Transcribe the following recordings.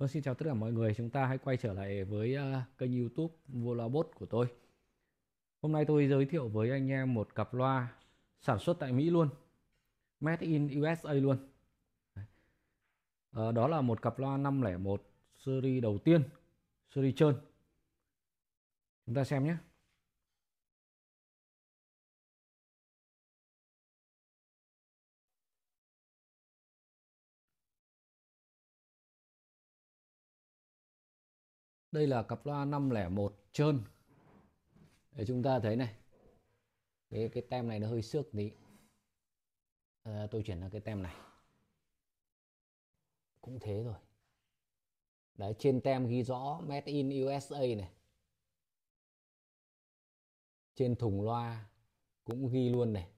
Vâng, xin chào tất cả mọi người. Chúng ta hãy quay trở lại với uh, kênh YouTube Volabot của tôi. Hôm nay tôi giới thiệu với anh em một cặp loa sản xuất tại Mỹ luôn. Made in USA luôn. Uh, đó là một cặp loa 501 series đầu tiên, series trơn. Chúng ta xem nhé. Đây là cặp loa 501 trơn để chúng ta thấy này cái, cái tem này nó hơi xước tí à, tôi chuyển sang cái tem này cũng thế rồi đấy trên tem ghi rõ made in USA này trên thùng loa cũng ghi luôn này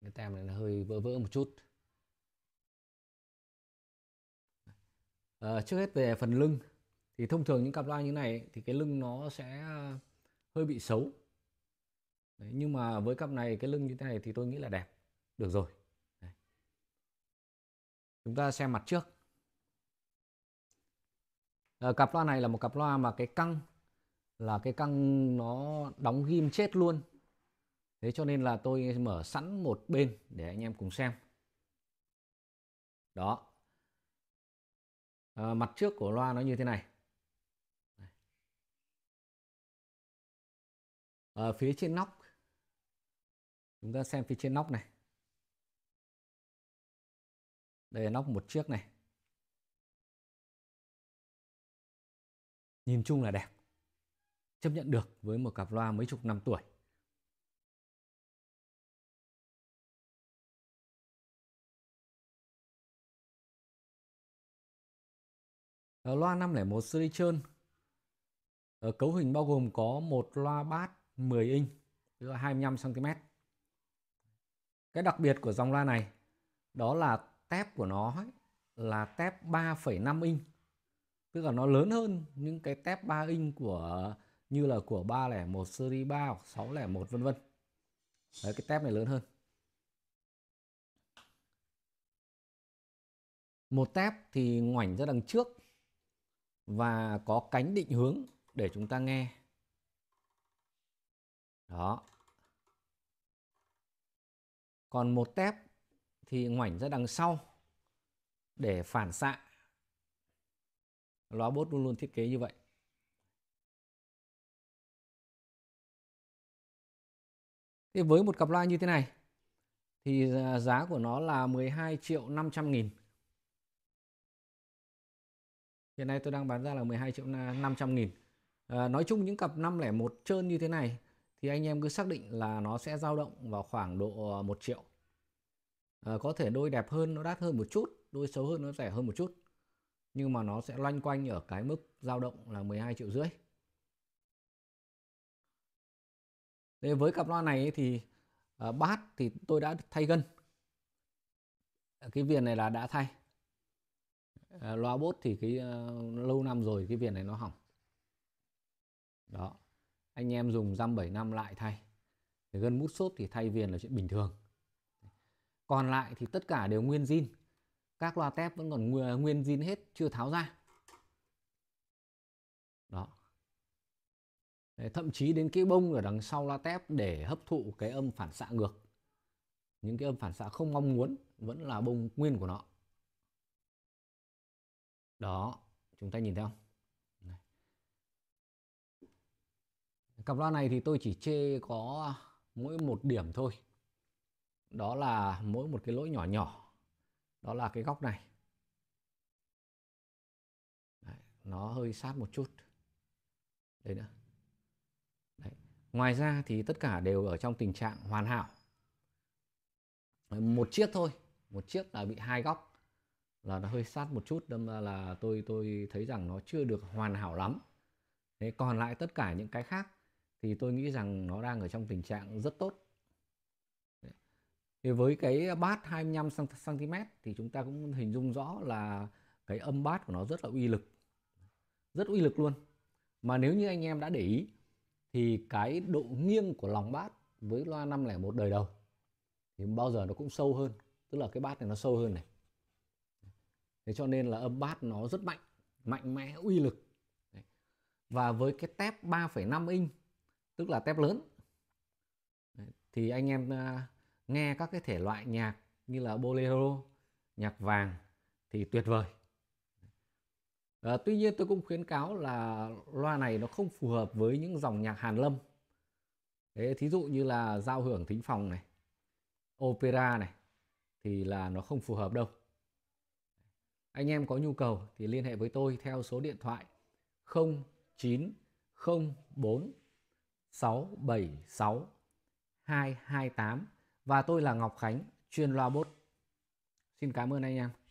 cái tem này nó hơi vỡ vỡ một chút à, trước hết về phần lưng thì thông thường những cặp loa như này thì cái lưng nó sẽ ờ, hơi bị xấu Đấy, nhưng mà với cặp này cái lưng như thế này thì tôi nghĩ là đẹp được rồi Đấy. chúng ta xem mặt trước à, cặp loa này là một cặp loa mà cái căng là cái căng nó đóng ghim chết luôn thế cho nên là tôi mở sẵn một bên để anh em cùng xem đó à, mặt trước của loa nó như thế này ở ờ, phía trên nóc chúng ta xem phía trên nóc này đây là nóc một chiếc này nhìn chung là đẹp chấp nhận được với một cặp loa mấy chục năm tuổi Ờ, loa 501 series trơn ờ, Cấu hình bao gồm có một loa bass 10 inch tức là 25cm Cái đặc biệt của dòng loa này đó là tép của nó ấy, là tép 3,5 inch tức là nó lớn hơn những cái tép 3 inch của như là của 301 series 3 hoặc 601 vân vân. Đấy cái tép này lớn hơn. Một tép thì ngoảnh ra đằng trước và có cánh định hướng để chúng ta nghe. Đó. Còn một tép thì ngoảnh ra đằng sau để phản xạ. Lóa bốt luôn luôn thiết kế như vậy. Thế với một cặp loa như thế này thì giá của nó là 12 triệu 500 nghìn hiện nay tôi đang bán ra là 12 triệu 500 nghìn à, nói chung những cặp 501 trơn như thế này thì anh em cứ xác định là nó sẽ dao động vào khoảng độ 1 ờ, triệu à, có thể đôi đẹp hơn nó đắt hơn một chút đôi xấu hơn nó rẻ hơn một chút nhưng mà nó sẽ loanh quanh ở cái mức dao động là 12 triệu rưỡi Thế với cặp loa này thì uh, bát thì tôi đã thay gân cái viền này là đã thay Ờ, loa bốt thì cái ờ, lâu năm rồi cái viền này nó hỏng đó anh em dùng răm 7 năm lại thay thì gân mút xốp thì thay viền là chuyện bình thường còn lại thì tất cả đều nguyên zin các loa tép vẫn còn nguyên zin hết chưa tháo ra đó thậm chí đến cái bông ở đằng sau loa tép để hấp thụ cái âm phản xạ ngược những cái âm phản xạ không mong muốn vẫn là bông nguyên của nó đó chúng ta nhìn thấy không này. cặp loa này thì tôi chỉ chê có mỗi một điểm thôi đó là mỗi một cái lỗi nhỏ nhỏ đó là cái góc này Đấy, nó hơi sát một chút đây nữa đấy. ngoài ra thì tất cả đều ở trong tình trạng hoàn hảo một chiếc thôi một chiếc là bị hai góc là nó hơi sát một chút đâm ra là tôi tôi thấy rằng nó chưa được hoàn hảo lắm thế còn lại tất cả những cái khác thì tôi nghĩ rằng nó đang ở trong tình trạng rất tốt thì với cái bát 25 cm thì chúng ta cũng hình dung rõ là cái âm bát của nó rất là uy lực rất uy lực luôn mà nếu như anh em đã để ý thì cái độ nghiêng của lòng bát với loa 501 đời đầu thì bao giờ nó cũng sâu hơn tức là cái bát này nó sâu hơn này thế cho nên là âm bát nó rất mạnh mạnh mẽ uy lực và với cái tép 3,5 inch tức là tép lớn thì anh em à, nghe các cái thể loại nhạc như là bolero nhạc vàng thì tuyệt vời à, tuy nhiên tôi cũng khuyến cáo là loa này nó không phù hợp với những dòng nhạc hàn lâm Thế thí dụ như là giao hưởng thính phòng này opera này thì là nó không phù hợp đâu anh em có nhu cầu thì liên hệ với tôi theo số điện thoại 0904 676 228 và tôi là Ngọc Khánh chuyên loa bốt. Xin cảm ơn anh em.